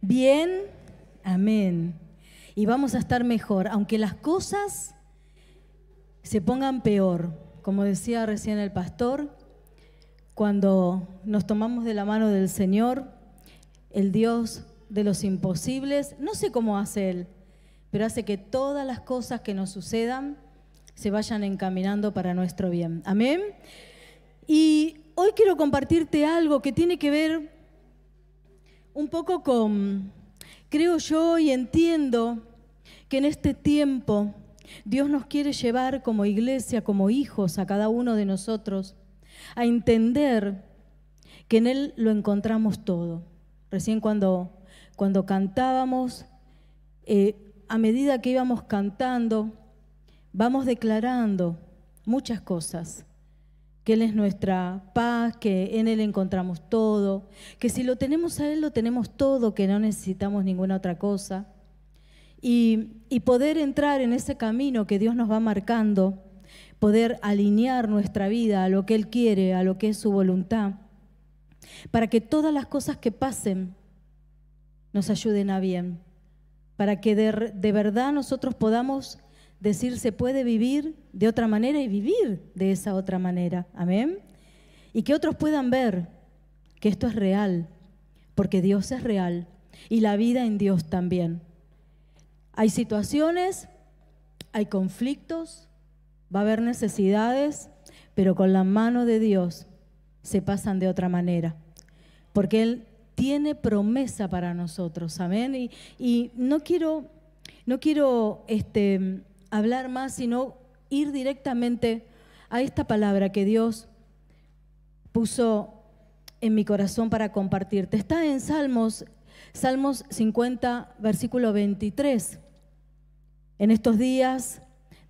Bien, amén. Y vamos a estar mejor, aunque las cosas se pongan peor. Como decía recién el pastor, cuando nos tomamos de la mano del Señor, el Dios de los imposibles, no sé cómo hace Él, pero hace que todas las cosas que nos sucedan se vayan encaminando para nuestro bien. Amén. Y hoy quiero compartirte algo que tiene que ver un poco con, creo yo y entiendo que en este tiempo Dios nos quiere llevar como iglesia, como hijos, a cada uno de nosotros, a entender que en Él lo encontramos todo. Recién cuando, cuando cantábamos, eh, a medida que íbamos cantando, vamos declarando muchas cosas que Él es nuestra paz, que en Él encontramos todo, que si lo tenemos a Él lo tenemos todo, que no necesitamos ninguna otra cosa. Y, poder entrar en ese camino que Dios nos va marcando, poder alinear nuestra vida a lo que Él quiere, a lo que es su voluntad, para que todas las cosas que pasen nos ayuden a bien, para que de verdad nosotros podamos decir se puede vivir de otra manera y vivir de esa otra manera. Amén. Y que otros puedan ver que esto es real, porque Dios es real y la vida en Dios también. Hay situaciones, hay conflictos, va a haber necesidades, pero con la mano de Dios se pasan de otra manera, porque Él tiene promesa para nosotros, amén. Y, y no quiero, no quiero este, hablar más, sino ir directamente a esta palabra que Dios puso en mi corazón para compartirte. Está en Salmos, Salmos 50, versículo 23. En estos días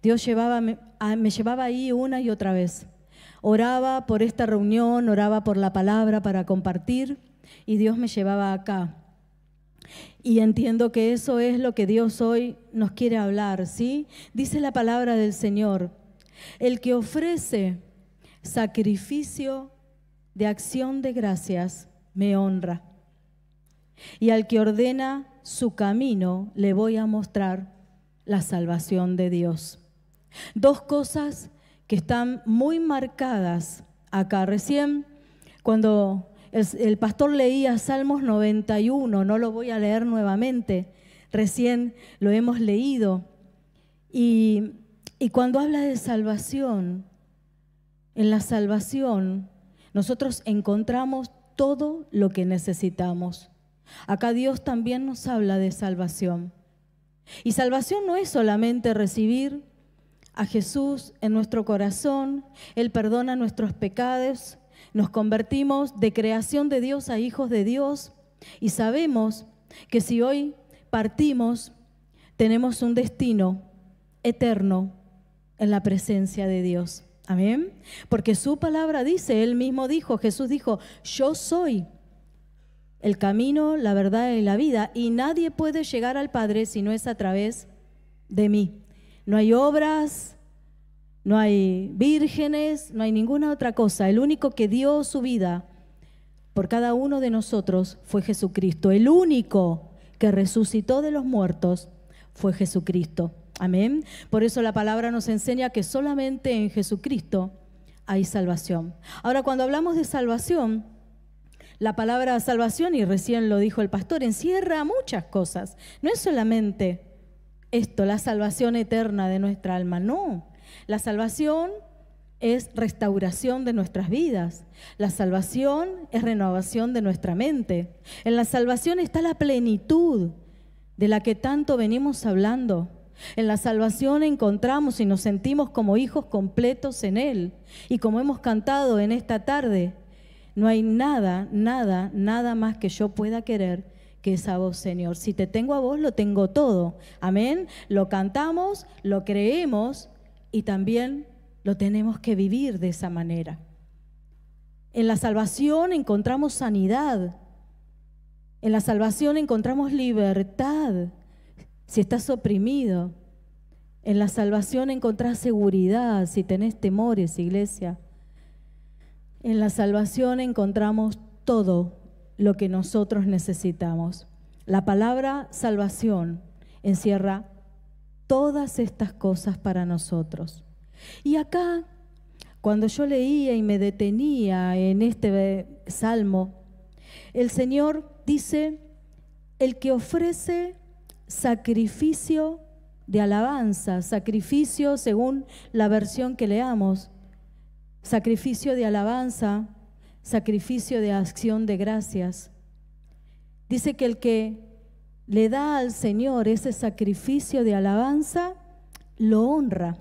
Dios llevaba, me llevaba ahí una y otra vez. Oraba por esta reunión, oraba por la palabra para compartir y Dios me llevaba acá. Y entiendo que eso es lo que Dios hoy nos quiere hablar, ¿sí? Dice la palabra del Señor, el que ofrece sacrificio de acción de gracias me honra. Y al que ordena su camino le voy a mostrar la salvación de Dios. Dos cosas que están muy marcadas acá. Recién, cuando el, pastor leía Salmos 91, no lo voy a leer nuevamente, recién lo hemos leído. y cuando habla de salvación, en la salvación nosotros encontramos todo lo que necesitamos. Acá Dios también nos habla de salvación. Y salvación no es solamente recibir a Jesús en nuestro corazón, Él perdona nuestros pecados, nos convertimos de creación de Dios a hijos de Dios y sabemos que si hoy partimos, tenemos un destino eterno en la presencia de Dios. Amén. Porque su palabra dice, él mismo dijo, Jesús dijo, yo soy el camino, la verdad y la vida, y nadie puede llegar al Padre si no es a través de mí. No hay obras, no hay vírgenes, no hay ninguna otra cosa. El único que dio su vida por cada uno de nosotros fue Jesucristo. El único que resucitó de los muertos fue Jesucristo. Amén. Por eso la palabra nos enseña que solamente en Jesucristo hay salvación. Ahora, cuando hablamos de salvación, la palabra salvación, y recién lo dijo el pastor, encierra muchas cosas. No es solamente esto, la salvación eterna de nuestra alma, no. La salvación es restauración de nuestras vidas. La salvación es renovación de nuestra mente. En la salvación está la plenitud de la que tanto venimos hablando. En la salvación encontramos y nos sentimos como hijos completos en Él. Y como hemos cantado en esta tarde, no hay nada, nada, nada más que yo pueda querer que esa a vos, Señor. Si te tengo a vos, lo tengo todo. Amén. Lo cantamos, lo creemos, y también lo tenemos que vivir de esa manera. En la salvación encontramos sanidad, en la salvación encontramos libertad si estás oprimido, en la salvación encontrás seguridad si tenés temores, iglesia. En la salvación encontramos todo lo que nosotros necesitamos. La palabra salvación encierra todas estas cosas para nosotros. Y acá, cuando yo leía y me detenía en este salmo, el Señor dice, el que ofrece sacrificio de alabanza, sacrificio según la versión que leamos, sacrificio de alabanza, sacrificio de acción de gracias. Dice que el que le da al Señor ese sacrificio de alabanza, lo honra.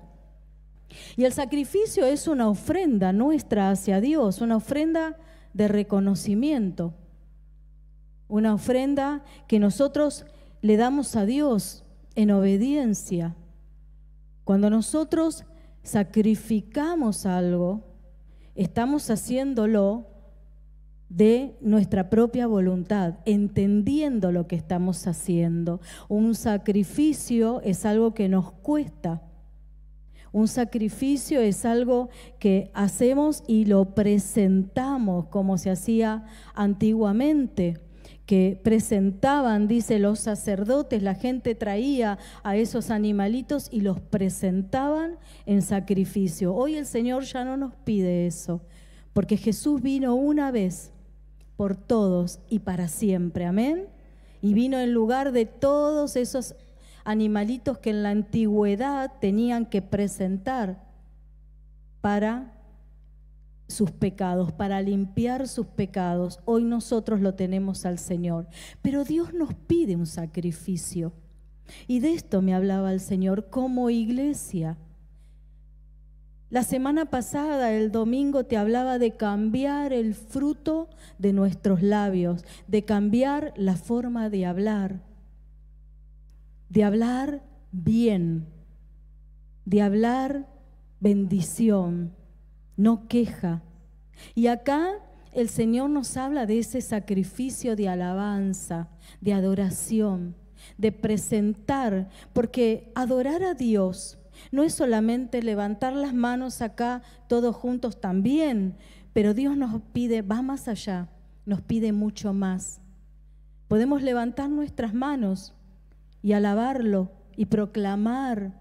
Y el sacrificio es una ofrenda nuestra hacia Dios, una ofrenda de reconocimiento, una ofrenda que nosotros le damos a Dios en obediencia. Cuando nosotros sacrificamos algo, estamos haciéndolo de nuestra propia voluntad, entendiendo lo que estamos haciendo. Un sacrificio es algo que nos cuesta. Un sacrificio es algo que hacemos y lo presentamos como se hacía antiguamente que presentaban, dice los sacerdotes, la gente traía a esos animalitos y los presentaban en sacrificio. Hoy el Señor ya no nos pide eso, porque Jesús vino una vez por todos y para siempre. Amén. Y vino en lugar de todos esos animalitos que en la antigüedad tenían que presentar para sus pecados, para limpiar sus pecados. Hoy nosotros lo tenemos al Señor. Pero Dios nos pide un sacrificio. Y de esto me hablaba el Señor como iglesia. La semana pasada, el domingo, te hablaba de cambiar el fruto de nuestros labios, de cambiar la forma de hablar, de hablar bien, de hablar bendición, no queja. Y acá el Señor nos habla de ese sacrificio de alabanza, de adoración, de presentar, porque adorar a Dios no es solamente levantar las manos acá todos juntos también, pero Dios nos pide, va más allá, nos pide mucho más. Podemos levantar nuestras manos y alabarlo y proclamar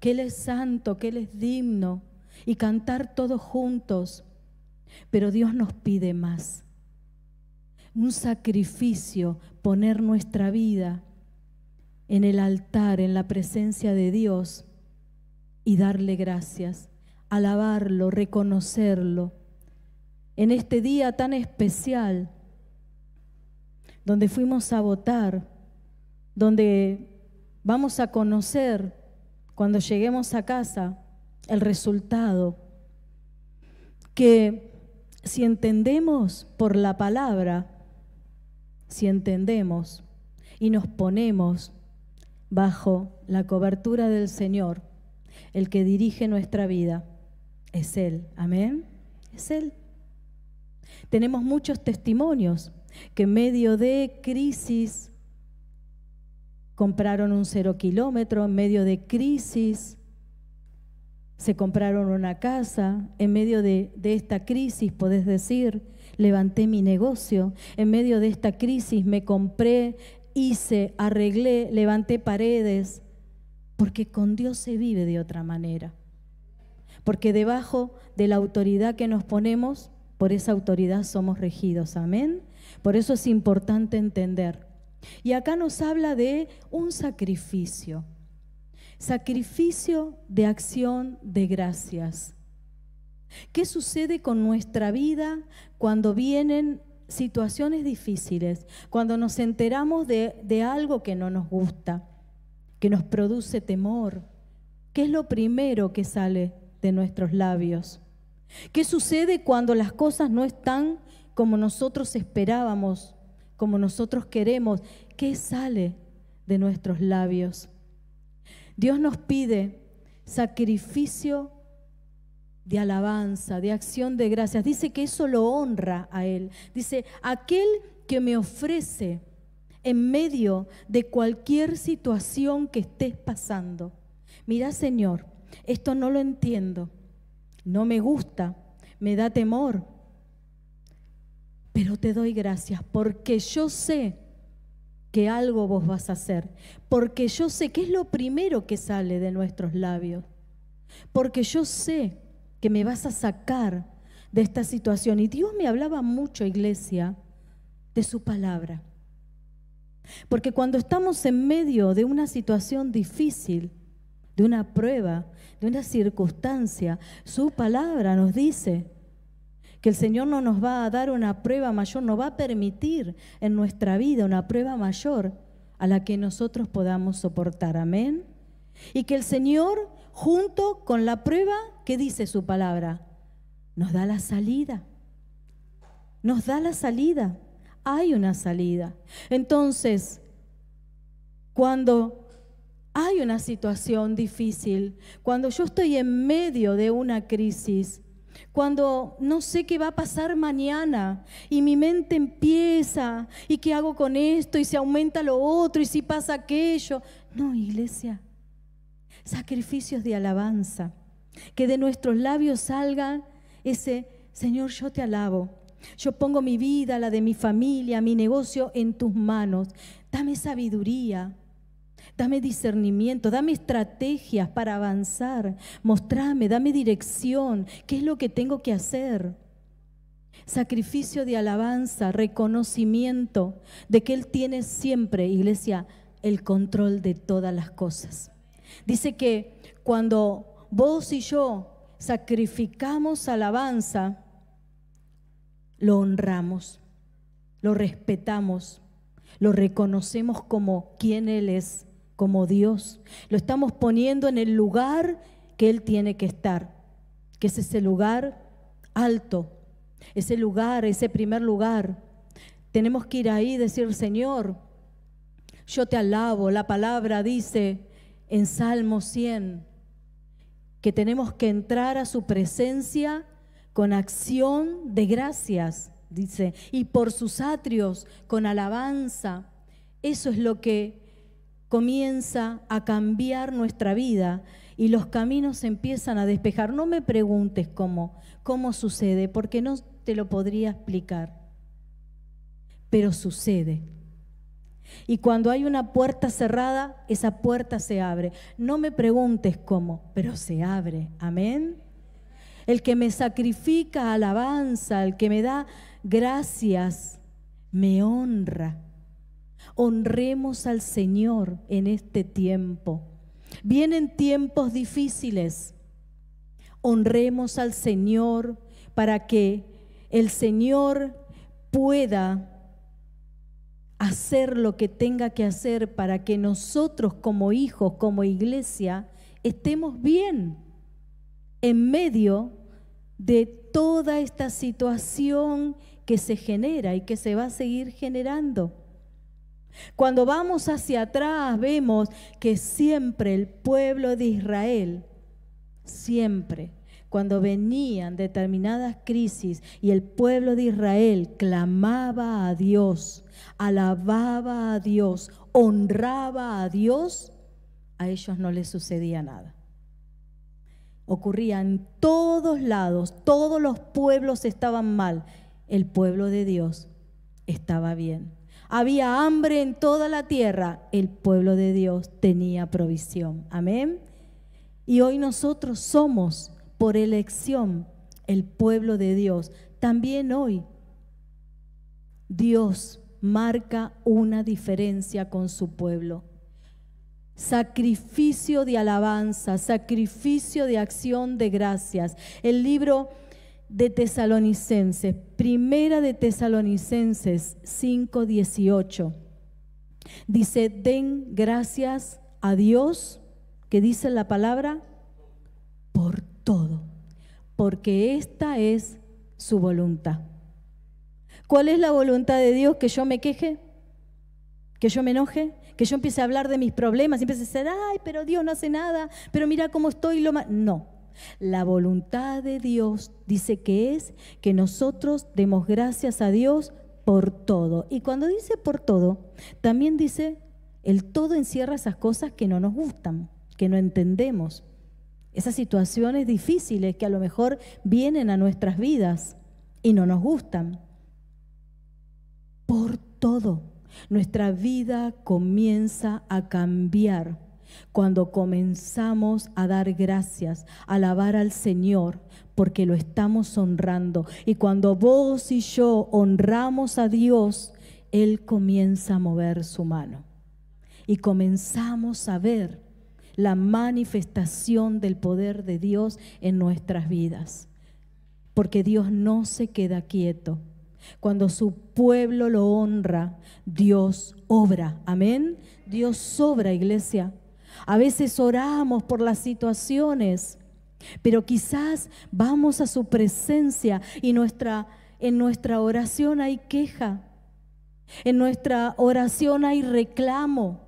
que Él es santo, que Él es digno y cantar todos juntos. Pero Dios nos pide más. Un sacrificio, poner nuestra vida en el altar, en la presencia de Dios, y darle gracias, alabarlo, reconocerlo. En este día tan especial, donde fuimos a votar, donde vamos a conocer cuando lleguemos a casa el resultado, que si entendemos por la palabra, si entendemos y nos ponemos bajo la cobertura del Señor, el que dirige nuestra vida es Él. Amén. Es Él. Tenemos muchos testimonios que en medio de crisis compraron un cero kilómetro, en medio de crisis se compraron una casa, en medio de, de, esta crisis podés decir, levanté mi negocio, en medio de esta crisis me compré, hice, arreglé, levanté paredes, porque con Dios se vive de otra manera. Porque debajo de la autoridad que nos ponemos, por esa autoridad somos regidos, amén. Por eso es importante entender. Y acá nos habla de un sacrificio, sacrificio de acción de gracias. ¿Qué sucede con nuestra vida cuando vienen situaciones difíciles, cuando nos enteramos de, algo que no nos gusta? que nos produce temor? ¿Qué es lo primero que sale de nuestros labios? ¿Qué sucede cuando las cosas no están como nosotros esperábamos, como nosotros queremos? ¿Qué sale de nuestros labios? Dios nos pide sacrificio de alabanza, de acción de gracias. Dice que eso lo honra a Él. Dice, aquel que me ofrece en medio de cualquier situación que estés pasando. Mira, Señor, esto no lo entiendo, no me gusta, me da temor, pero te doy gracias porque yo sé que algo vos vas a hacer, porque yo sé que es lo primero que sale de nuestros labios, porque yo sé que me vas a sacar de esta situación. Y Dios me hablaba mucho, iglesia, de su palabra. Porque cuando estamos en medio de una situación difícil, de una prueba, de una circunstancia, su palabra nos dice que el Señor no nos va a dar una prueba mayor, no va a permitir en nuestra vida una prueba mayor a la que nosotros podamos soportar. Amén. Y que el Señor, junto con la prueba que dice su palabra, nos da la salida. Nos da la salida hay una salida. Entonces, cuando hay una situación difícil, cuando yo estoy en medio de una crisis, cuando no sé qué va a pasar mañana y mi mente empieza y qué hago con esto y se aumenta lo otro y si pasa aquello. No, iglesia, sacrificios de alabanza, que de nuestros labios salga ese, Señor, yo te alabo. Yo pongo mi vida, la de mi familia, mi negocio en tus manos. Dame sabiduría. Dame discernimiento, dame estrategias para avanzar, mostrame, dame dirección, qué es lo que tengo que hacer. Sacrificio de alabanza, reconocimiento de que Él tiene siempre, iglesia, el control de todas las cosas. Dice que cuando vos y yo sacrificamos alabanza, lo honramos, lo respetamos, lo reconocemos como quien Él es, como Dios. Lo estamos poniendo en el lugar que Él tiene que estar, que es ese lugar alto, ese lugar, ese primer lugar. Tenemos que ir ahí y decir, Señor, yo te alabo. La palabra dice en Salmo 100 que tenemos que entrar a su presencia con acción de gracias, dice, y por sus atrios, con alabanza. Eso es lo que comienza a cambiar nuestra vida y los caminos empiezan a despejar. No me preguntes cómo, cómo sucede, porque no te lo podría explicar, pero sucede. Y cuando hay una puerta cerrada, esa puerta se abre. No me preguntes cómo, pero se abre. Amén el que me sacrifica alabanza, el que me da gracias, me honra. Honremos al Señor en este tiempo. Vienen tiempos difíciles. Honremos al Señor para que el Señor pueda hacer lo que tenga que hacer para que nosotros como hijos, como iglesia, estemos bien en medio de toda esta situación que se genera y que se va a seguir generando. Cuando vamos hacia atrás vemos que siempre el pueblo de Israel, siempre, cuando venían determinadas crisis y el pueblo de Israel clamaba a Dios, alababa a Dios, honraba a Dios, a ellos no les sucedía nada ocurría en todos lados, todos los pueblos estaban mal, el pueblo de Dios estaba bien. Había hambre en toda la tierra, el pueblo de Dios tenía provisión. Amén. Y hoy nosotros somos, por elección, el pueblo de Dios. También hoy Dios marca una diferencia con su pueblo sacrificio de alabanza, sacrificio de acción de gracias. El libro de Tesalonicenses, primera de Tesalonicenses 5:18. Dice, "Den gracias a Dios", que dice la palabra, por todo, porque esta es su voluntad. ¿Cuál es la voluntad de Dios que yo me queje? ¿Que yo me enoje? que yo empiece a hablar de mis problemas y empiece a decir, ay, pero Dios no hace nada, pero mira cómo estoy lo más No. La voluntad de Dios dice que es que nosotros demos gracias a Dios por todo. Y cuando dice por todo, también dice, el todo encierra esas cosas que no nos gustan, que no entendemos, esas situaciones difíciles que a lo mejor vienen a nuestras vidas y no nos gustan. Por todo. Nuestra vida comienza a cambiar cuando comenzamos a dar gracias, a alabar al Señor, porque lo estamos honrando. Y cuando vos y yo honramos a Dios, Él comienza a mover su mano. Y comenzamos a ver la manifestación del poder de Dios en nuestras vidas. Porque Dios no se queda quieto. Cuando su pueblo lo honra, Dios obra. Amén. Dios obra, iglesia. A veces oramos por las situaciones, pero quizás vamos a su presencia y nuestra, en nuestra oración hay queja, en nuestra oración hay reclamo.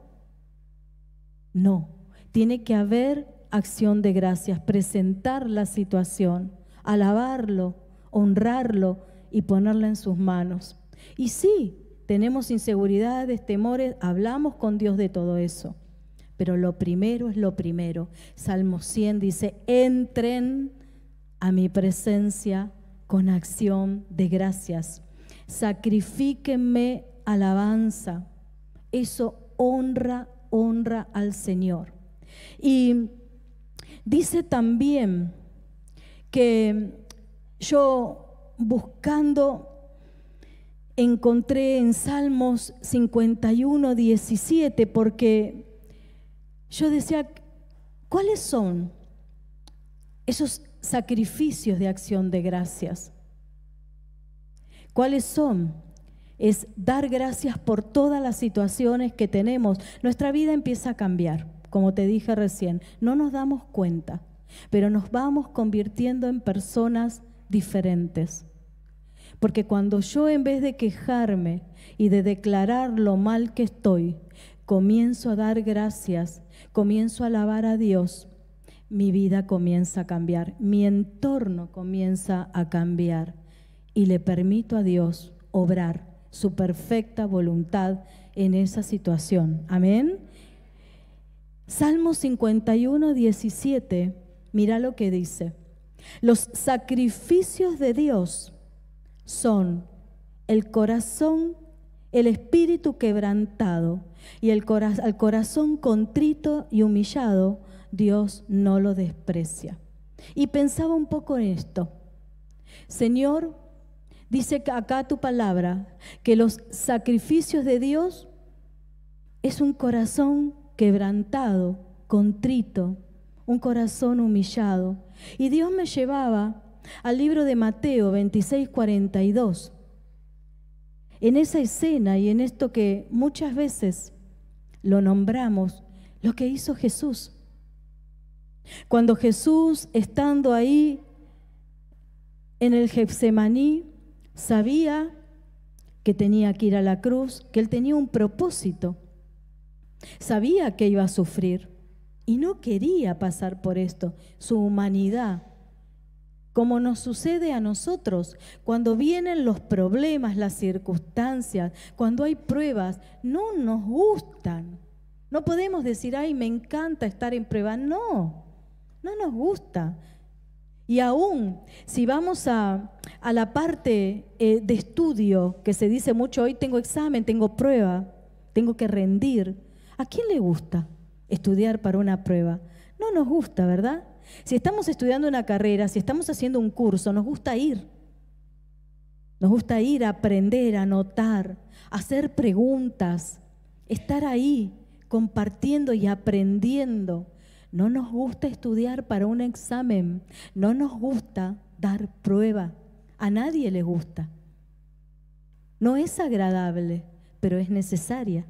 No, tiene que haber acción de gracias, presentar la situación, alabarlo, honrarlo, y ponerla en sus manos. Y sí, tenemos inseguridades, temores, hablamos con Dios de todo eso. Pero lo primero es lo primero. Salmo 100 dice, entren a mi presencia con acción de gracias. Sacrifíquenme alabanza. Eso honra, honra al Señor. Y dice también que yo buscando, encontré en Salmos 51, 17, porque yo decía, ¿cuáles son esos sacrificios de acción de gracias? ¿Cuáles son? Es dar gracias por todas las situaciones que tenemos. Nuestra vida empieza a cambiar, como te dije recién. No nos damos cuenta, pero nos vamos convirtiendo en personas diferentes. Porque cuando yo en vez de quejarme y de declarar lo mal que estoy, comienzo a dar gracias, comienzo a alabar a Dios, mi vida comienza a cambiar, mi entorno comienza a cambiar y le permito a Dios obrar su perfecta voluntad en esa situación. Amén. Salmo 51, 17, mira lo que dice. Los sacrificios de Dios son el corazón, el espíritu quebrantado y el al corazón contrito y humillado, Dios no lo desprecia. Y pensaba un poco en esto. Señor, dice acá tu palabra que los sacrificios de Dios es un corazón quebrantado, contrito, un corazón humillado. Y Dios me llevaba al libro de Mateo 26, 42. En esa escena y en esto que muchas veces lo nombramos, lo que hizo Jesús. Cuando Jesús, estando ahí en el Getsemaní, sabía que tenía que ir a la cruz, que él tenía un propósito. Sabía que iba a sufrir y no quería pasar por esto. Su humanidad como nos sucede a nosotros. Cuando vienen los problemas, las circunstancias, cuando hay pruebas, no nos gustan. No podemos decir, ay, me encanta estar en prueba. No, no nos gusta. Y aún si vamos a, la parte eh, de estudio, que se dice mucho, hoy tengo examen, tengo prueba, tengo que rendir, ¿a quién le gusta estudiar para una prueba? No nos gusta, ¿verdad? Si estamos estudiando una carrera, si estamos haciendo un curso, nos gusta ir. Nos gusta ir a aprender, a notar, hacer preguntas, estar ahí compartiendo y aprendiendo. No nos gusta estudiar para un examen, no nos gusta dar prueba, a nadie le gusta. No es agradable, pero es necesaria.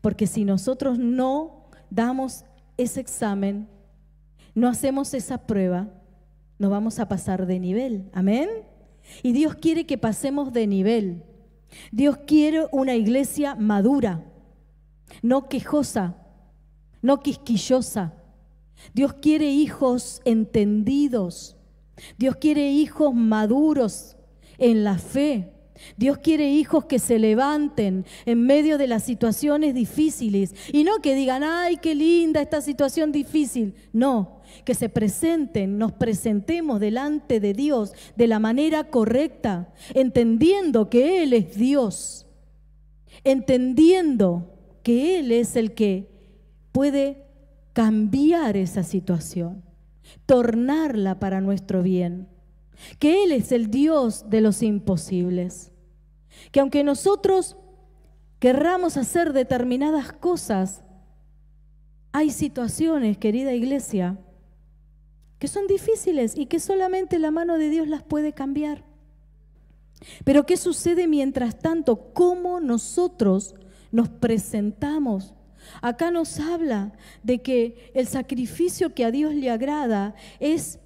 Porque si nosotros no damos ese examen, no hacemos esa prueba, no vamos a pasar de nivel. Amén. Y Dios quiere que pasemos de nivel. Dios quiere una iglesia madura, no quejosa, no quisquillosa. Dios quiere hijos entendidos. Dios quiere hijos maduros en la fe. Dios quiere hijos que se levanten en medio de las situaciones difíciles y no que digan, ay, qué linda esta situación difícil. No, que se presenten, nos presentemos delante de Dios de la manera correcta, entendiendo que Él es Dios, entendiendo que Él es el que puede cambiar esa situación, tornarla para nuestro bien, que Él es el Dios de los imposibles, que aunque nosotros querramos hacer determinadas cosas, hay situaciones, querida iglesia, que son difíciles y que solamente la mano de Dios las puede cambiar. Pero ¿qué sucede mientras tanto? ¿Cómo nosotros nos presentamos? Acá nos habla de que el sacrificio que a Dios le agrada es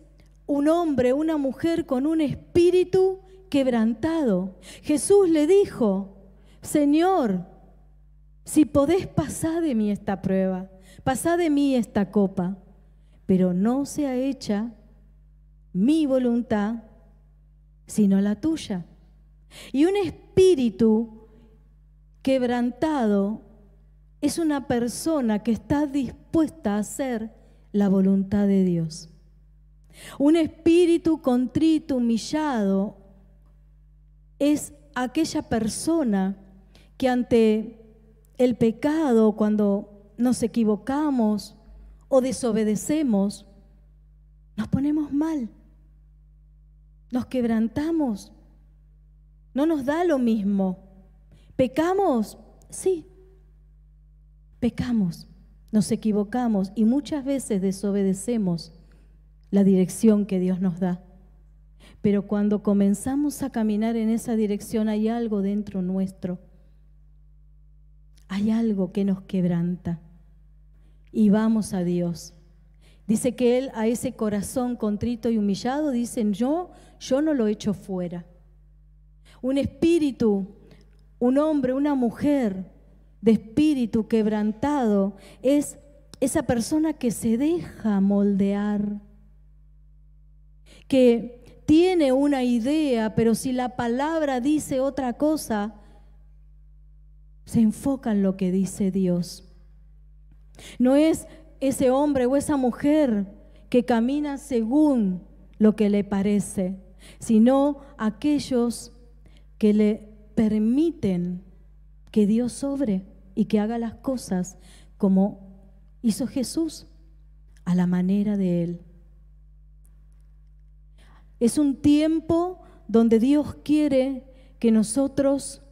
un hombre, una mujer con un espíritu quebrantado. Jesús le dijo, Señor, si podés pasar de mí esta prueba, pasar de mí esta copa pero no sea hecha mi voluntad, sino la tuya. Y un espíritu quebrantado es una persona que está dispuesta a hacer la voluntad de Dios. Un espíritu contrito, humillado, es aquella persona que ante el pecado, cuando nos equivocamos, o desobedecemos, nos ponemos mal, nos quebrantamos, no nos da lo mismo. ¿Pecamos? Sí, pecamos, nos equivocamos y muchas veces desobedecemos la dirección que Dios nos da. Pero cuando comenzamos a caminar en esa dirección hay algo dentro nuestro, hay algo que nos quebranta y vamos a Dios. Dice que Él a ese corazón contrito y humillado, dicen, yo, yo no lo echo fuera. Un espíritu, un hombre, una mujer de espíritu quebrantado es esa persona que se deja moldear, que tiene una idea, pero si la palabra dice otra cosa, se enfoca en lo que dice Dios. No es ese hombre o esa mujer que camina según lo que le parece, sino aquellos que le permiten que Dios sobre y que haga las cosas como hizo Jesús a la manera de Él. Es un tiempo donde Dios quiere que nosotros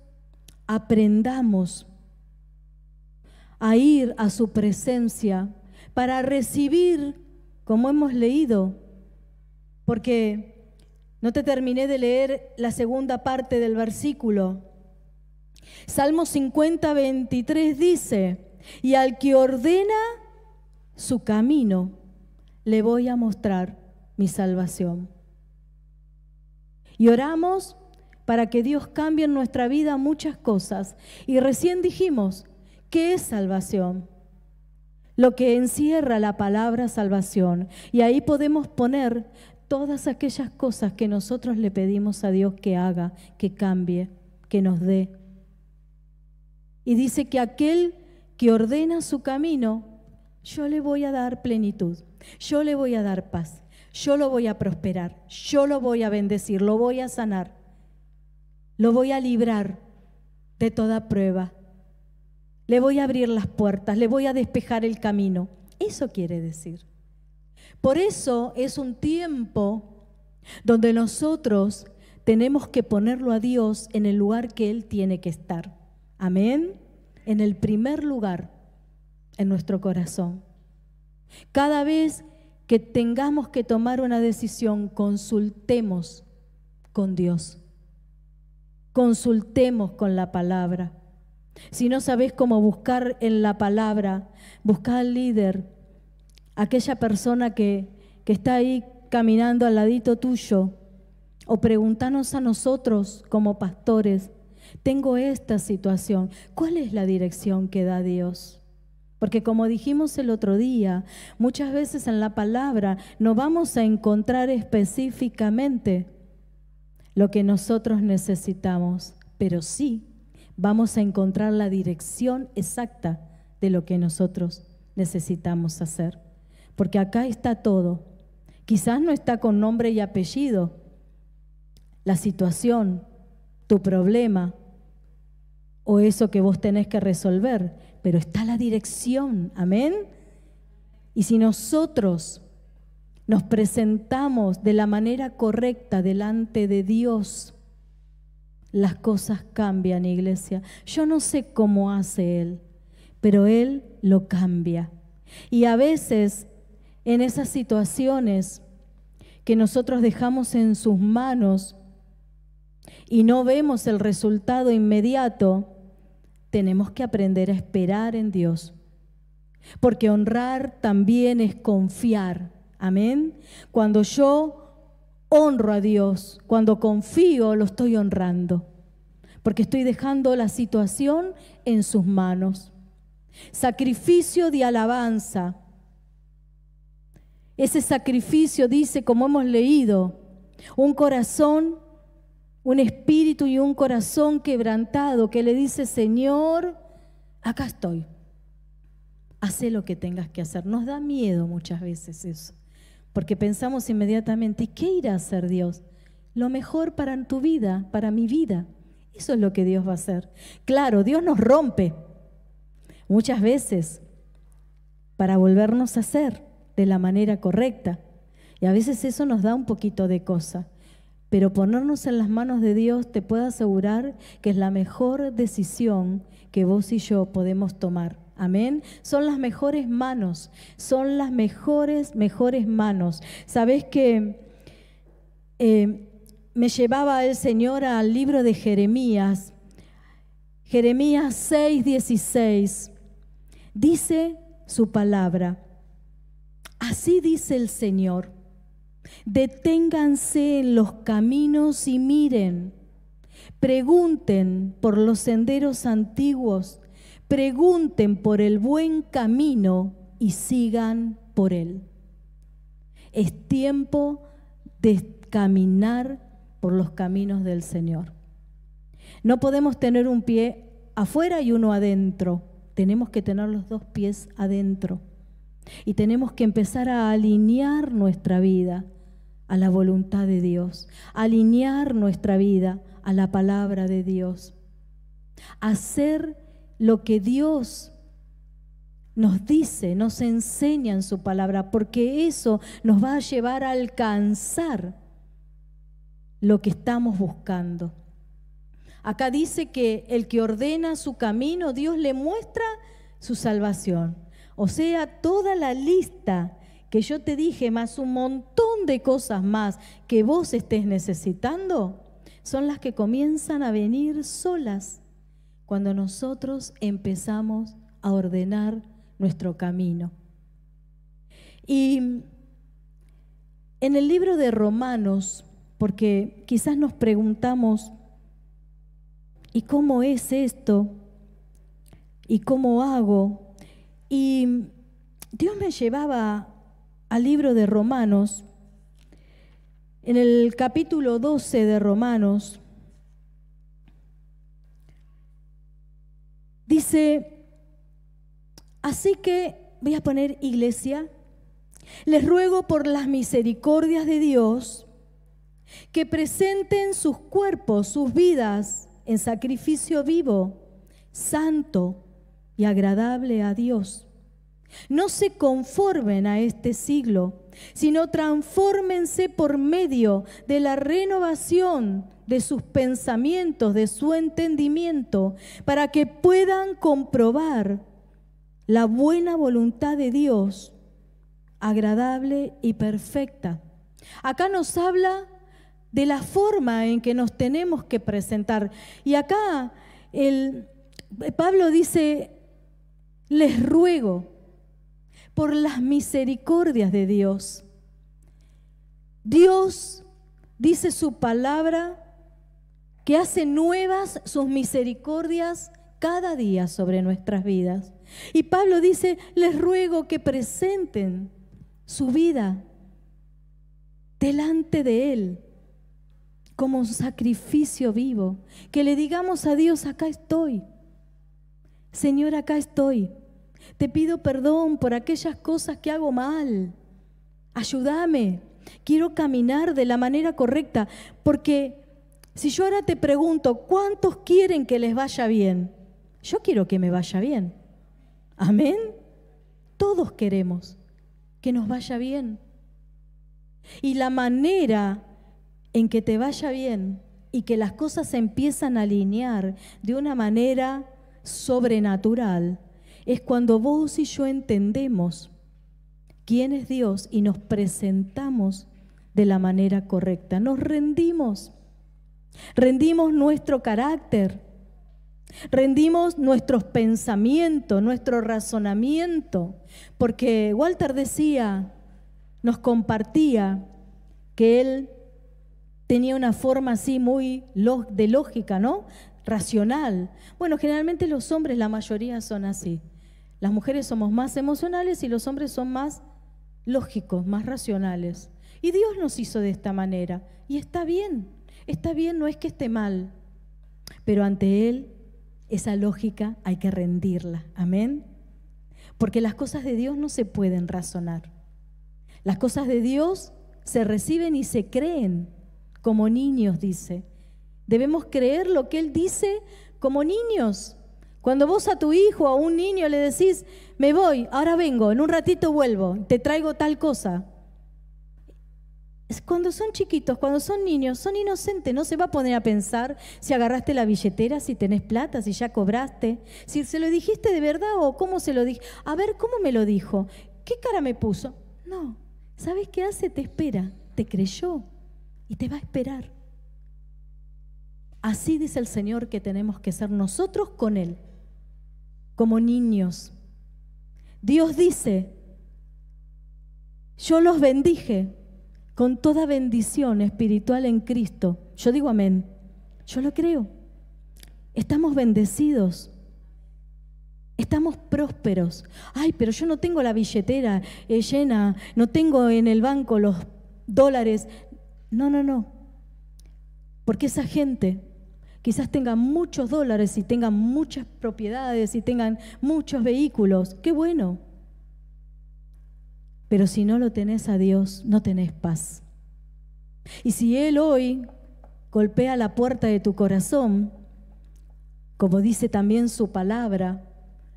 aprendamos a ir a su presencia para recibir, como hemos leído, porque no te terminé de leer la segunda parte del versículo. Salmo 50, 23 dice, y al que ordena su camino, le voy a mostrar mi salvación. Y oramos para que Dios cambie en nuestra vida muchas cosas. Y recién dijimos, ¿Qué es salvación? Lo que encierra la palabra salvación. Y ahí podemos poner todas aquellas cosas que nosotros le pedimos a Dios que haga, que cambie, que nos dé. Y dice que aquel que ordena su camino, yo le voy a dar plenitud, yo le voy a dar paz, yo lo voy a prosperar, yo lo voy a bendecir, lo voy a sanar, lo voy a librar de toda prueba, le voy a abrir las puertas, le voy a despejar el camino. Eso quiere decir. Por eso es un tiempo donde nosotros tenemos que ponerlo a Dios en el lugar que Él tiene que estar. Amén. En el primer lugar, en nuestro corazón. Cada vez que tengamos que tomar una decisión, consultemos con Dios. Consultemos con la palabra. Si no sabés cómo buscar en la palabra, buscar al líder, aquella persona que, que está ahí caminando al ladito tuyo, o preguntanos a nosotros como pastores, tengo esta situación, ¿cuál es la dirección que da Dios? Porque como dijimos el otro día, muchas veces en la palabra no vamos a encontrar específicamente lo que nosotros necesitamos, pero sí vamos a encontrar la dirección exacta de lo que nosotros necesitamos hacer. Porque acá está todo. Quizás no está con nombre y apellido la situación, tu problema o eso que vos tenés que resolver, pero está la dirección, amén. Y si nosotros nos presentamos de la manera correcta delante de Dios, las cosas cambian, iglesia. Yo no sé cómo hace Él, pero Él lo cambia. Y a veces en esas situaciones que nosotros dejamos en sus manos y no vemos el resultado inmediato, tenemos que aprender a esperar en Dios. Porque honrar también es confiar. Amén. Cuando yo honro a Dios, cuando confío lo estoy honrando, porque estoy dejando la situación en sus manos. Sacrificio de alabanza. Ese sacrificio dice, como hemos leído, un corazón, un espíritu y un corazón quebrantado que le dice, Señor, acá estoy. Haz lo que tengas que hacer. Nos da miedo muchas veces eso porque pensamos inmediatamente, ¿y qué irá a hacer Dios? Lo mejor para tu vida, para mi vida. Eso es lo que Dios va a hacer. Claro, Dios nos rompe muchas veces para volvernos a hacer de la manera correcta. Y a veces eso nos da un poquito de cosa. Pero ponernos en las manos de Dios te puede asegurar que es la mejor decisión que vos y yo podemos tomar. Amén. Son las mejores manos. Son las mejores, mejores manos. Sabes que eh, me llevaba el Señor al libro de Jeremías. Jeremías 6, 16. Dice su palabra. Así dice el Señor. Deténganse en los caminos y miren. Pregunten por los senderos antiguos pregunten por el buen camino y sigan por él. Es tiempo de caminar por los caminos del Señor. No podemos tener un pie afuera y uno adentro. Tenemos que tener los dos pies adentro. Y tenemos que empezar a alinear nuestra vida a la voluntad de Dios, alinear nuestra vida a la palabra de Dios, hacer lo que Dios nos dice, nos enseña en su palabra, porque eso nos va a llevar a alcanzar lo que estamos buscando. Acá dice que el que ordena su camino, Dios le muestra su salvación. O sea, toda la lista que yo te dije, más un montón de cosas más que vos estés necesitando, son las que comienzan a venir solas cuando nosotros empezamos a ordenar nuestro camino. Y en el libro de Romanos, porque quizás nos preguntamos, ¿y cómo es esto? ¿Y cómo hago? Y Dios me llevaba al libro de Romanos, en el capítulo 12 de Romanos, Dice, así que voy a poner iglesia, les ruego por las misericordias de Dios que presenten sus cuerpos, sus vidas en sacrificio vivo, santo y agradable a Dios. No se conformen a este siglo sino transfórmense por medio de la renovación de sus pensamientos, de su entendimiento, para que puedan comprobar la buena voluntad de Dios, agradable y perfecta. Acá nos habla de la forma en que nos tenemos que presentar. Y acá el, Pablo dice, les ruego, por las misericordias de Dios. Dios dice su palabra que hace nuevas sus misericordias cada día sobre nuestras vidas. Y Pablo dice, les ruego que presenten su vida delante de Él como un sacrificio vivo, que le digamos a Dios, acá estoy, Señor, acá estoy, te pido perdón por aquellas cosas que hago mal. Ayúdame. Quiero caminar de la manera correcta. Porque si yo ahora te pregunto, ¿cuántos quieren que les vaya bien? Yo quiero que me vaya bien. Amén. Todos queremos que nos vaya bien. Y la manera en que te vaya bien y que las cosas se empiezan a alinear de una manera sobrenatural es cuando vos y yo entendemos quién es Dios y nos presentamos de la manera correcta. Nos rendimos, rendimos nuestro carácter, rendimos nuestros pensamientos, nuestro razonamiento, porque Walter decía, nos compartía que él tenía una forma así muy de lógica, ¿no? Racional. Bueno, generalmente los hombres, la mayoría son así. Las mujeres somos más emocionales y los hombres son más lógicos, más racionales. Y Dios nos hizo de esta manera. Y está bien, está bien, no es que esté mal. Pero ante Él, esa lógica hay que rendirla. Amén. Porque las cosas de Dios no se pueden razonar. Las cosas de Dios se reciben y se creen, como niños, dice. Debemos creer lo que Él dice como niños. Cuando vos a tu hijo o a un niño le decís, me voy, ahora vengo, en un ratito vuelvo, te traigo tal cosa. Es cuando son chiquitos, cuando son niños, son inocentes, no se va a poner a pensar si agarraste la billetera, si tenés plata, si ya cobraste, si se lo dijiste de verdad o cómo se lo dije. A ver, ¿cómo me lo dijo? ¿Qué cara me puso? No, ¿sabes qué hace? Te espera, te creyó y te va a esperar. Así dice el Señor que tenemos que ser nosotros con Él como niños. Dios dice, yo los bendije con toda bendición espiritual en Cristo. Yo digo amén. Yo lo creo. Estamos bendecidos. Estamos prósperos. Ay, pero yo no tengo la billetera eh, llena, no tengo en el banco los dólares. No, no, no. Porque esa gente Quizás tengan muchos dólares y tengan muchas propiedades y tengan muchos vehículos. Qué bueno. Pero si no lo tenés a Dios, no tenés paz. Y si Él hoy golpea la puerta de tu corazón, como dice también su palabra,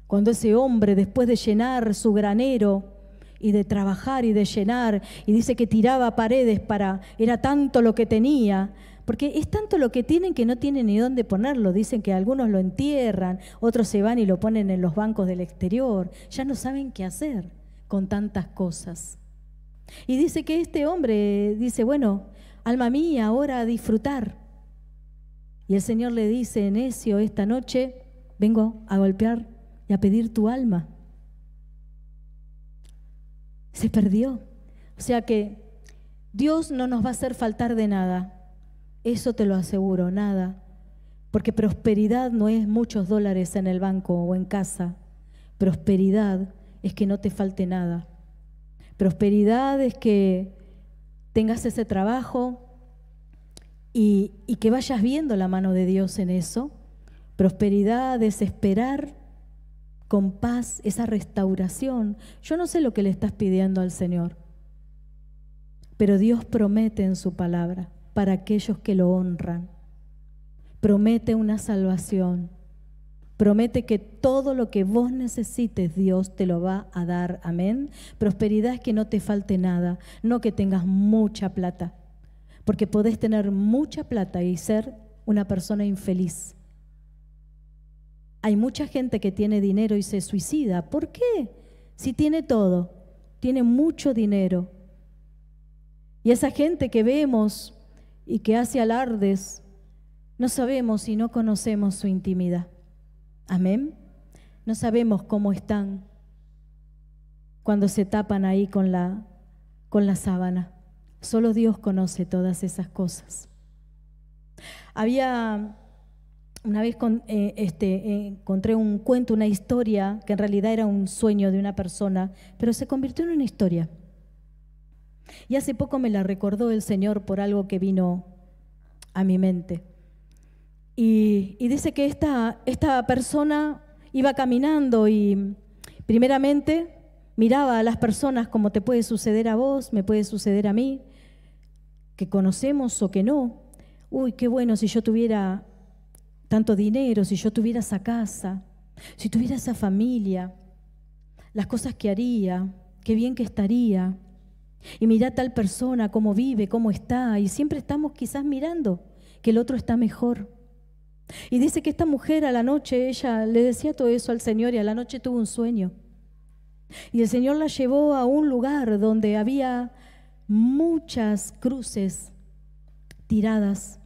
cuando ese hombre, después de llenar su granero y de trabajar y de llenar, y dice que tiraba paredes para, era tanto lo que tenía, porque es tanto lo que tienen que no tienen ni dónde ponerlo. Dicen que algunos lo entierran, otros se van y lo ponen en los bancos del exterior. Ya no saben qué hacer con tantas cosas. Y dice que este hombre dice, bueno, alma mía, ahora a disfrutar. Y el Señor le dice, necio, esta noche vengo a golpear y a pedir tu alma. Se perdió. O sea que Dios no nos va a hacer faltar de nada. Eso te lo aseguro, nada. Porque prosperidad no es muchos dólares en el banco o en casa. Prosperidad es que no te falte nada. Prosperidad es que tengas ese trabajo y, que vayas viendo la mano de Dios en eso. Prosperidad es esperar con paz esa restauración. Yo no sé lo que le estás pidiendo al Señor, pero Dios promete en su palabra para aquellos que lo honran. Promete una salvación. Promete que todo lo que vos necesites Dios te lo va a dar. Amén. Prosperidad es que no te falte nada, no que tengas mucha plata. Porque podés tener mucha plata y ser una persona infeliz. Hay mucha gente que tiene dinero y se suicida. ¿Por qué? Si tiene todo, tiene mucho dinero. Y esa gente que vemos y que hace alardes, no sabemos y no conocemos su intimidad. Amén. No sabemos cómo están cuando se tapan ahí con la, con la sábana. Solo Dios conoce todas esas cosas. Había una vez eh, este, encontré un cuento, una historia, que en realidad era un sueño de una persona, pero se convirtió en una historia. Y hace poco me la recordó el Señor por algo que vino a mi mente. Y, dice que esta, esta persona iba caminando y primeramente miraba a las personas como te puede suceder a vos, me puede suceder a mí, que conocemos o que no. Uy, qué bueno si yo tuviera tanto dinero, si yo tuviera esa casa, si tuviera esa familia, las cosas que haría, qué bien que estaría. Y mira tal persona, cómo vive, cómo está. Y siempre estamos quizás mirando que el otro está mejor. Y dice que esta mujer a la noche, ella le decía todo eso al Señor y a la noche tuvo un sueño. Y el Señor la llevó a un lugar donde había muchas cruces tiradas.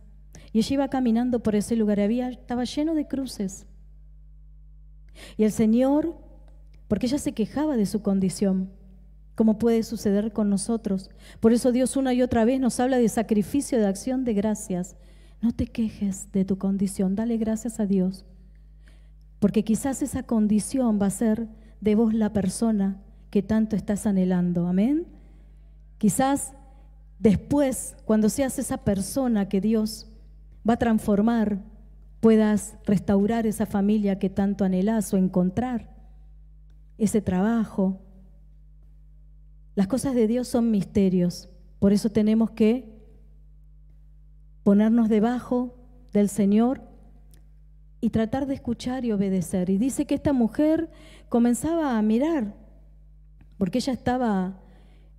Y ella iba caminando por ese lugar, había, estaba lleno de cruces. Y el Señor, porque ella se quejaba de su condición, como puede suceder con nosotros. Por eso Dios una y otra vez nos habla de sacrificio, de acción de gracias. No te quejes de tu condición, dale gracias a Dios, porque quizás esa condición va a ser de vos la persona que tanto estás anhelando. Amén. Quizás después, cuando seas esa persona que Dios va a transformar, puedas restaurar esa familia que tanto anhelas o encontrar ese trabajo, las cosas de Dios son misterios, por eso tenemos que ponernos debajo del Señor y tratar de escuchar y obedecer. Y dice que esta mujer comenzaba a mirar, porque ella estaba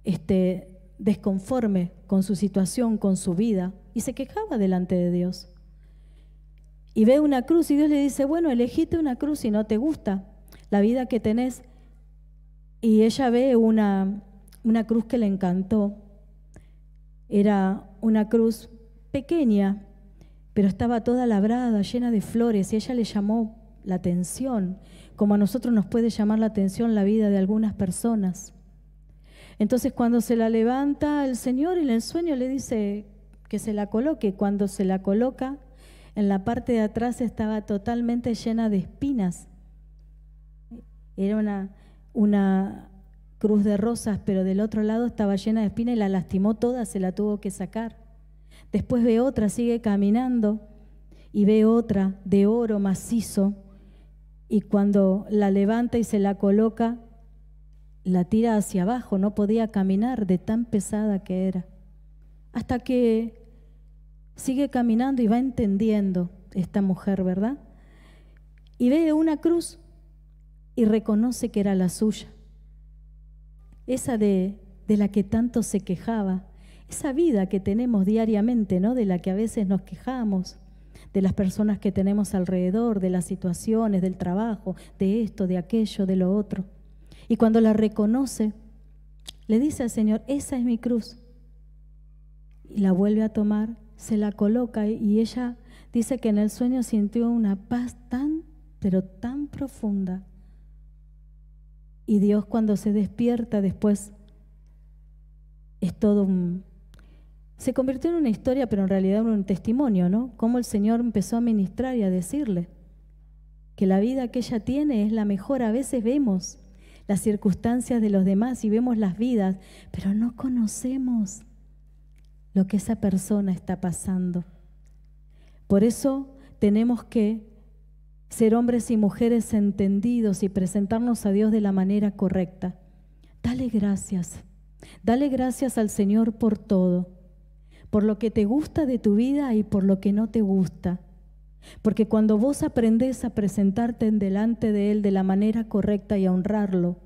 este, desconforme con su situación, con su vida, y se quejaba delante de Dios. Y ve una cruz y Dios le dice, bueno, elegite una cruz y no te gusta la vida que tenés. Y ella ve una, una cruz que le encantó. Era una cruz pequeña, pero estaba toda labrada, llena de flores, y ella le llamó la atención, como a nosotros nos puede llamar la atención la vida de algunas personas. Entonces cuando se la levanta el Señor en el sueño le dice que se la coloque, cuando se la coloca, en la parte de atrás estaba totalmente llena de espinas. Era una, una cruz de rosas, pero del otro lado estaba llena de espina y la lastimó toda, se la tuvo que sacar. Después ve otra, sigue caminando y ve otra de oro macizo y cuando la levanta y se la coloca, la tira hacia abajo, no podía caminar de tan pesada que era. Hasta que sigue caminando y va entendiendo esta mujer, ¿verdad? Y ve una cruz y reconoce que era la suya esa de, de la que tanto se quejaba, esa vida que tenemos diariamente, ¿no? de la que a veces nos quejamos, de las personas que tenemos alrededor, de las situaciones, del trabajo, de esto, de aquello, de lo otro. Y cuando la reconoce, le dice al Señor, esa es mi cruz. Y la vuelve a tomar, se la coloca y ella dice que en el sueño sintió una paz tan, pero tan profunda y Dios cuando se despierta después es todo un... Se convirtió en una historia, pero en realidad en un testimonio, ¿no? Cómo el Señor empezó a ministrar y a decirle que la vida que ella tiene es la mejor. A veces vemos las circunstancias de los demás y vemos las vidas, pero no conocemos lo que esa persona está pasando. Por eso tenemos que ser hombres y mujeres entendidos y presentarnos a Dios de la manera correcta. Dale gracias. Dale gracias al Señor por todo, por lo que te gusta de tu vida y por lo que no te gusta. Porque cuando vos aprendés a presentarte delante de Él de la manera correcta y a honrarlo,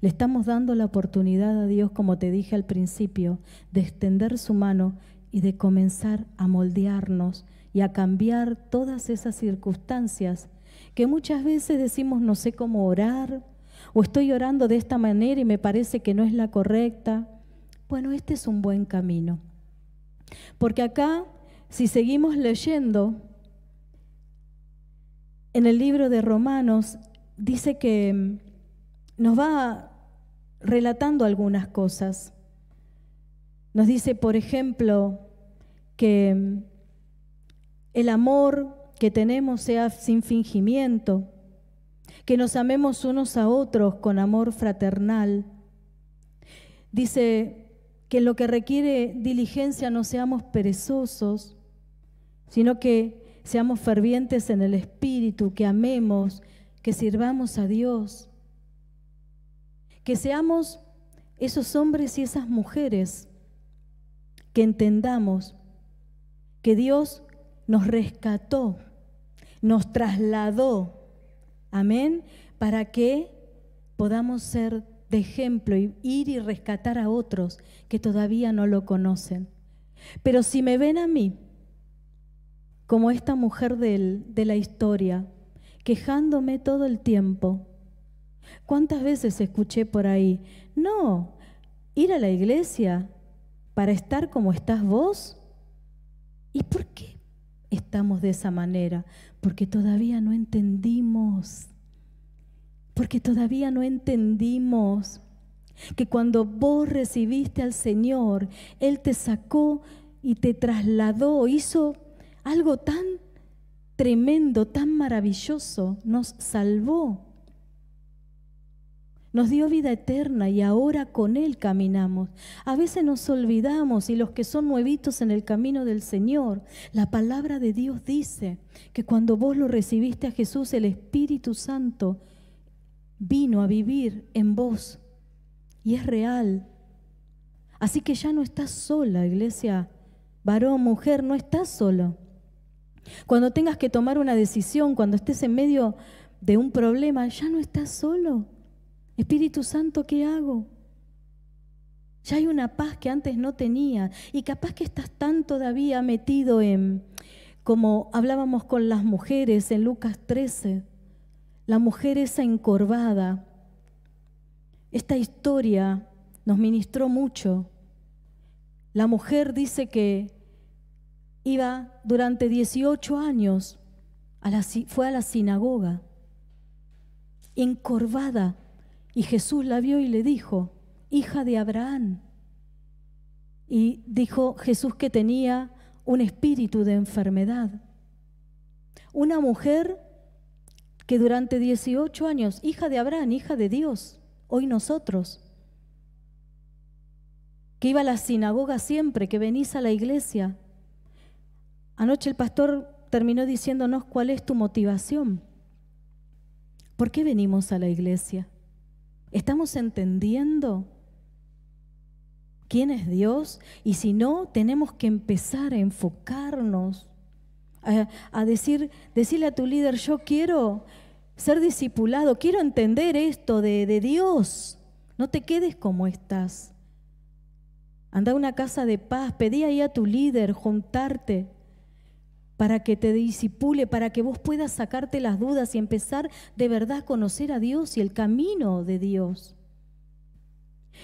le estamos dando la oportunidad a Dios, como te dije al principio, de extender su mano y de comenzar a moldearnos y a cambiar todas esas circunstancias que muchas veces decimos no sé cómo orar, o estoy orando de esta manera y me parece que no es la correcta. Bueno, este es un buen camino. Porque acá, si seguimos leyendo, en el libro de Romanos dice que mm, nos va relatando algunas cosas. Nos dice, por ejemplo, que mm, el amor que tenemos sea sin fingimiento, que nos amemos unos a otros con amor fraternal. Dice que en lo que requiere diligencia no seamos perezosos, sino que seamos fervientes en el Espíritu, que amemos, que sirvamos a Dios, que seamos esos hombres y esas mujeres que entendamos que Dios nos rescató nos trasladó, amén, para que podamos ser de ejemplo y ir y rescatar a otros que todavía no lo conocen. Pero si me ven a mí, como esta mujer de la historia, quejándome todo el tiempo, ¿cuántas veces escuché por ahí? No, ir a la iglesia para estar como estás vos. ¿Y por qué? estamos de esa manera? Porque todavía no entendimos, porque todavía no entendimos que cuando vos recibiste al Señor, Él te sacó y te trasladó, hizo algo tan tremendo, tan maravilloso, nos salvó. Nos dio vida eterna y ahora con Él caminamos. A veces nos olvidamos y los que son nuevitos en el camino del Señor, la palabra de Dios dice que cuando vos lo recibiste a Jesús, el Espíritu Santo vino a vivir en vos. Y es real. Así que ya no estás sola, iglesia. Varón, mujer, no estás solo. Cuando tengas que tomar una decisión, cuando estés en medio de un problema, ya no estás solo. Espíritu Santo, ¿qué hago? Ya hay una paz que antes no tenía y capaz que estás tan todavía metido en, como hablábamos con las mujeres en Lucas 13, la mujer esa encorvada. Esta historia nos ministró mucho. La mujer dice que iba durante 18 años, fue a la sinagoga, encorvada, y Jesús la vio y le dijo, hija de Abraham. Y dijo Jesús que tenía un espíritu de enfermedad. Una mujer que durante 18 años, hija de Abraham, hija de Dios, hoy nosotros, que iba a la sinagoga siempre, que venís a la iglesia. Anoche el pastor terminó diciéndonos cuál es tu motivación. ¿Por qué venimos a la iglesia? ¿Estamos entendiendo quién es Dios? Y si no, tenemos que empezar a enfocarnos, a, decir, decirle a tu líder, yo quiero ser discipulado, quiero entender esto de, de Dios. No te quedes como estás. Anda a una casa de paz, pedí ahí a tu líder, juntarte, para que te disipule, para que vos puedas sacarte las dudas y empezar de verdad a conocer a Dios y el camino de Dios.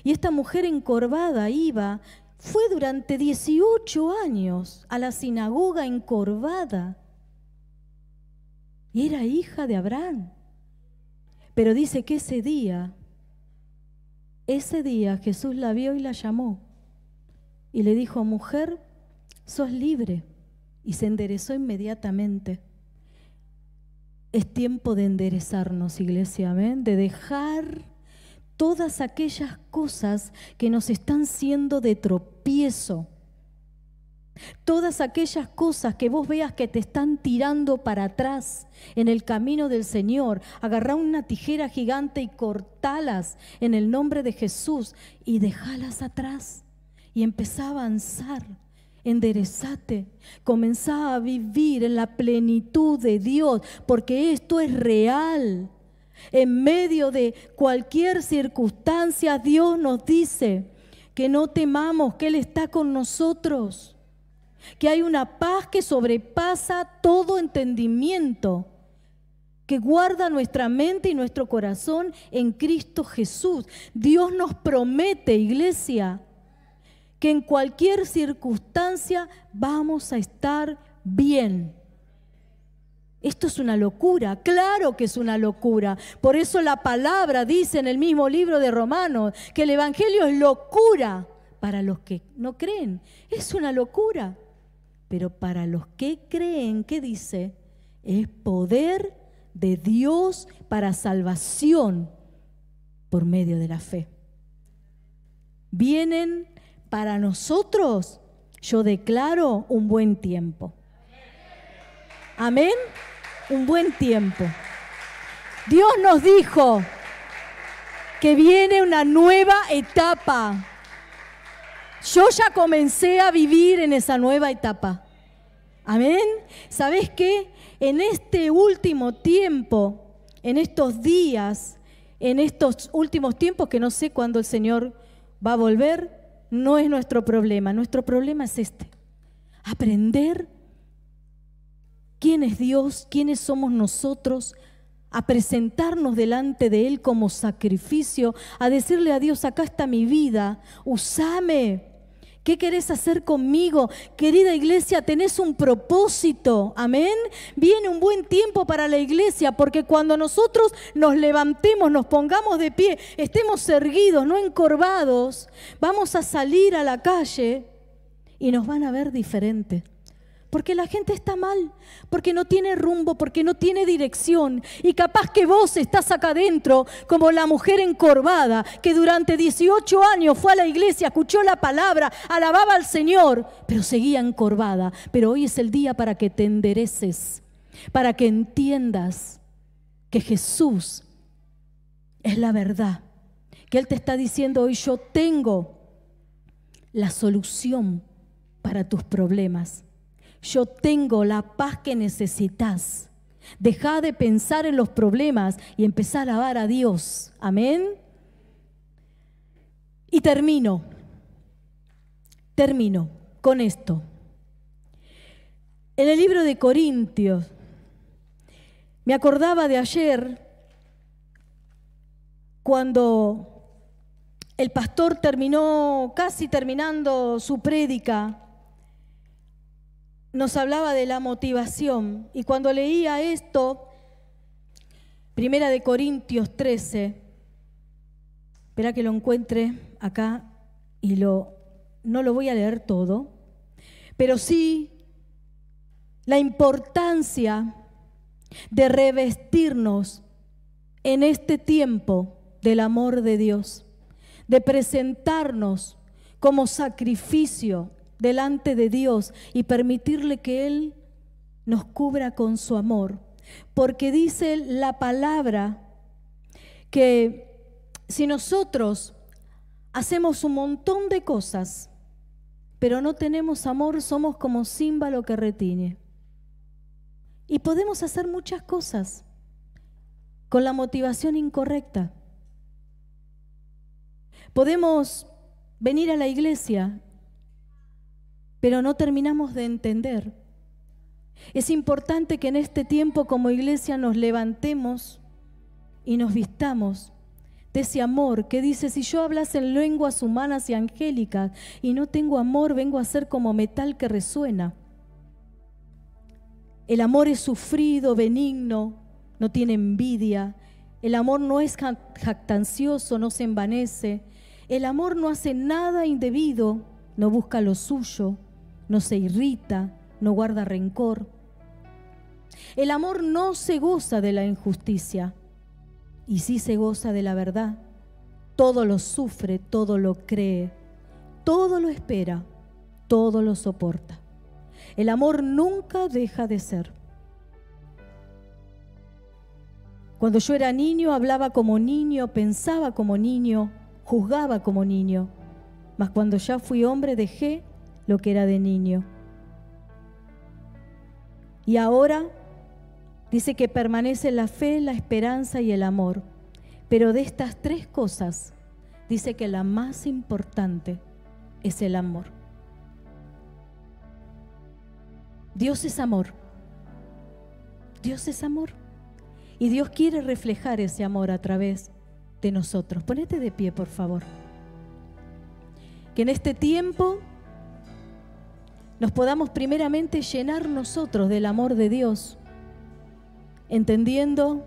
Y esta mujer encorvada iba, fue durante 18 años a la sinagoga encorvada. Y era hija de Abraham. Pero dice que ese día, ese día Jesús la vio y la llamó. Y le dijo, mujer, sos libre y se enderezó inmediatamente. Es tiempo de enderezarnos, iglesia, de dejar todas aquellas cosas que nos están siendo de tropiezo. Todas aquellas cosas que vos veas que te están tirando para atrás en el camino del Señor, agarrá una tijera gigante y cortalas en el nombre de Jesús y dejalas atrás y empezá a avanzar Enderezate, comenzá a vivir en la plenitud de Dios, porque esto es real. En medio de cualquier circunstancia, Dios nos dice que no temamos, que Él está con nosotros, que hay una paz que sobrepasa todo entendimiento, que guarda nuestra mente y nuestro corazón en Cristo Jesús. Dios nos promete, iglesia, que en cualquier circunstancia vamos a estar bien. Esto es una locura, claro que es una locura. Por eso la palabra dice en el mismo libro de Romanos que el Evangelio es locura para los que no creen. Es una locura. Pero para los que creen, ¿qué dice? Es poder de Dios para salvación por medio de la fe. Vienen para nosotros, yo declaro un buen tiempo. Amén. Un buen tiempo. Dios nos dijo que viene una nueva etapa. Yo ya comencé a vivir en esa nueva etapa. Amén. ¿Sabes qué? En este último tiempo, en estos días, en estos últimos tiempos que no sé cuándo el Señor va a volver, no es nuestro problema, nuestro problema es este. Aprender quién es Dios, quiénes somos nosotros, a presentarnos delante de Él como sacrificio, a decirle a Dios, acá está mi vida, usame, ¿Qué querés hacer conmigo? Querida iglesia, tenés un propósito. Amén. Viene un buen tiempo para la iglesia porque cuando nosotros nos levantemos, nos pongamos de pie, estemos erguidos, no encorvados, vamos a salir a la calle y nos van a ver diferentes. Porque la gente está mal, porque no tiene rumbo, porque no tiene dirección. Y capaz que vos estás acá adentro como la mujer encorvada que durante 18 años fue a la iglesia, escuchó la palabra, alababa al Señor, pero seguía encorvada. Pero hoy es el día para que te endereces, para que entiendas que Jesús es la verdad, que Él te está diciendo hoy yo tengo la solución para tus problemas yo tengo la paz que necesitas. Deja de pensar en los problemas y empezar a alabar a Dios. Amén. Y termino, termino con esto. En el libro de Corintios, me acordaba de ayer cuando el pastor terminó, casi terminando su prédica, nos hablaba de la motivación. Y cuando leía esto, Primera de Corintios 13, espera que lo encuentre acá y lo, no lo voy a leer todo, pero sí la importancia de revestirnos en este tiempo del amor de Dios, de presentarnos como sacrificio delante de Dios y permitirle que Él nos cubra con su amor. Porque dice la palabra que si nosotros hacemos un montón de cosas, pero no tenemos amor, somos como símbolo que retiñe. Y podemos hacer muchas cosas con la motivación incorrecta. Podemos venir a la iglesia pero no terminamos de entender. Es importante que en este tiempo como iglesia nos levantemos y nos vistamos de ese amor que dice, si yo hablas en lenguas humanas y angélicas y no tengo amor, vengo a ser como metal que resuena. El amor es sufrido, benigno, no tiene envidia. El amor no es jactancioso, no se envanece. El amor no hace nada indebido, no busca lo suyo no se irrita, no guarda rencor. El amor no se goza de la injusticia y sí se goza de la verdad. Todo lo sufre, todo lo cree, todo lo espera, todo lo soporta. El amor nunca deja de ser. Cuando yo era niño hablaba como niño, pensaba como niño, juzgaba como niño. Mas cuando ya fui hombre dejé lo que era de niño. Y ahora dice que permanece la fe, la esperanza y el amor. Pero de estas tres cosas, dice que la más importante es el amor. Dios es amor. Dios es amor. Y Dios quiere reflejar ese amor a través de nosotros. Ponete de pie, por favor. Que en este tiempo nos podamos primeramente llenar nosotros del amor de Dios, entendiendo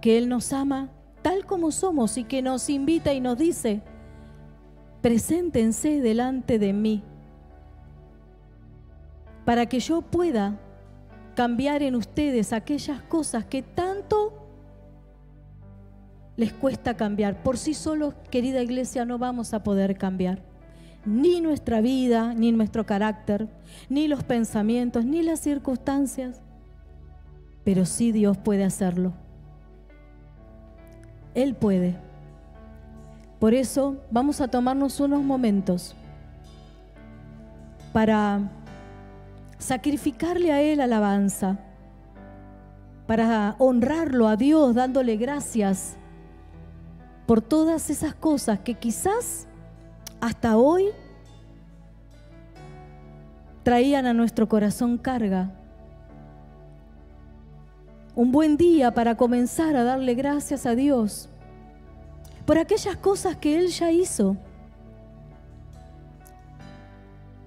que Él nos ama tal como somos y que nos invita y nos dice, preséntense delante de mí, para que yo pueda cambiar en ustedes aquellas cosas que tanto les cuesta cambiar. Por sí solos, querida iglesia, no vamos a poder cambiar ni nuestra vida, ni nuestro carácter, ni los pensamientos, ni las circunstancias, pero sí Dios puede hacerlo. Él puede. Por eso vamos a tomarnos unos momentos para sacrificarle a Él alabanza, para honrarlo a Dios dándole gracias por todas esas cosas que quizás hasta hoy traían a nuestro corazón carga. Un buen día para comenzar a darle gracias a Dios por aquellas cosas que Él ya hizo.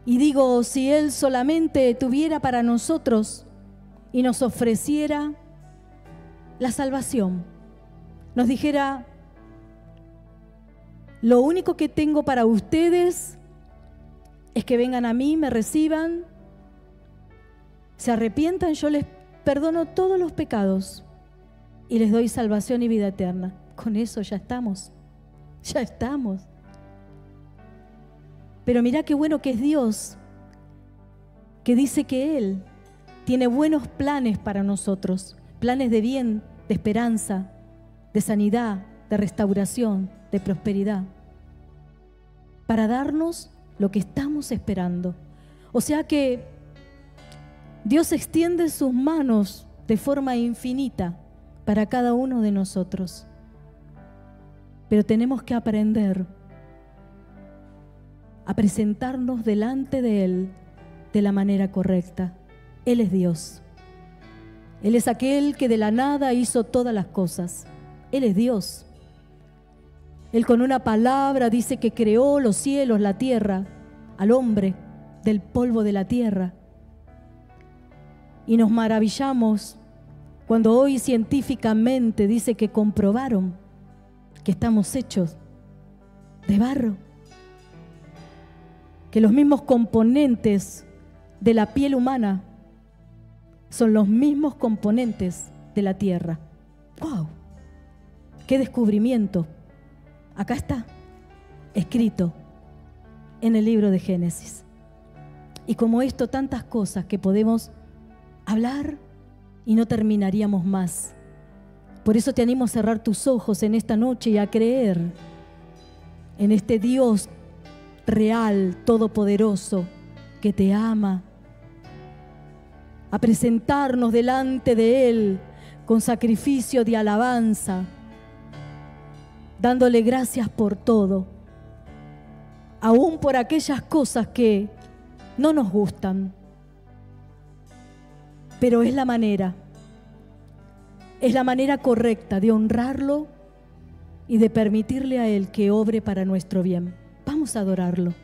Y digo, si Él solamente tuviera para nosotros y nos ofreciera la salvación, nos dijera, lo único que tengo para ustedes es que vengan a mí, me reciban, se arrepientan, yo les perdono todos los pecados y les doy salvación y vida eterna. Con eso ya estamos, ya estamos. Pero mirá qué bueno que es Dios, que dice que Él tiene buenos planes para nosotros, planes de bien, de esperanza, de sanidad, de restauración, de prosperidad para darnos lo que estamos esperando. O sea que Dios extiende sus manos de forma infinita para cada uno de nosotros. Pero tenemos que aprender a presentarnos delante de Él de la manera correcta. Él es Dios. Él es aquel que de la nada hizo todas las cosas. Él es Dios. Él con una palabra dice que creó los cielos, la tierra, al hombre del polvo de la tierra. Y nos maravillamos cuando hoy científicamente dice que comprobaron que estamos hechos de barro, que los mismos componentes de la piel humana son los mismos componentes de la tierra. ¡Wow! ¡Qué descubrimiento! Acá está, escrito en el libro de Génesis. Y como esto, tantas cosas que podemos hablar y no terminaríamos más. Por eso te animo a cerrar tus ojos en esta noche y a creer en este Dios real, todopoderoso, que te ama, a presentarnos delante de Él con sacrificio de alabanza dándole gracias por todo, aún por aquellas cosas que no nos gustan. Pero es la manera, es la manera correcta de honrarlo y de permitirle a Él que obre para nuestro bien. Vamos a adorarlo.